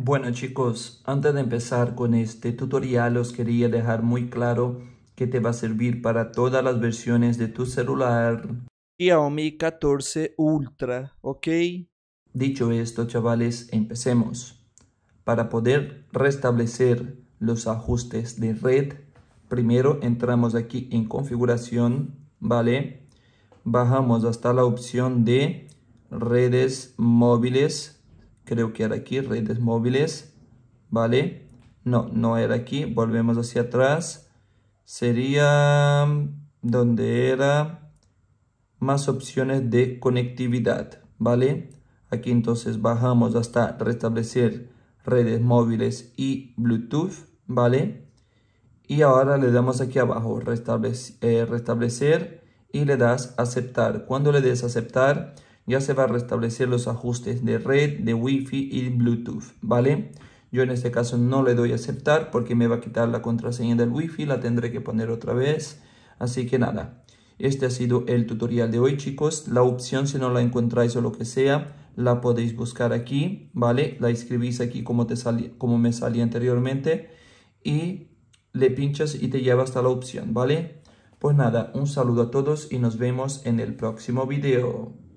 Bueno chicos, antes de empezar con este tutorial os quería dejar muy claro que te va a servir para todas las versiones de tu celular Xiaomi 14 Ultra, ¿ok? Dicho esto chavales, empecemos. Para poder restablecer los ajustes de red, primero entramos aquí en configuración, ¿vale? Bajamos hasta la opción de redes móviles creo que era aquí, redes móviles, ¿vale? No, no era aquí, volvemos hacia atrás, sería mm, donde era más opciones de conectividad, ¿vale? Aquí entonces bajamos hasta restablecer redes móviles y Bluetooth, ¿vale? Y ahora le damos aquí abajo, restablecer eh, y le das aceptar. Cuando le des aceptar, ya se va a restablecer los ajustes de red, de wifi y bluetooth, ¿vale? Yo en este caso no le doy a aceptar porque me va a quitar la contraseña del wifi, la tendré que poner otra vez. Así que nada, este ha sido el tutorial de hoy chicos. La opción si no la encontráis o lo que sea, la podéis buscar aquí, ¿vale? La escribís aquí como, te como me salía anteriormente y le pinchas y te lleva hasta la opción, ¿vale? Pues nada, un saludo a todos y nos vemos en el próximo video.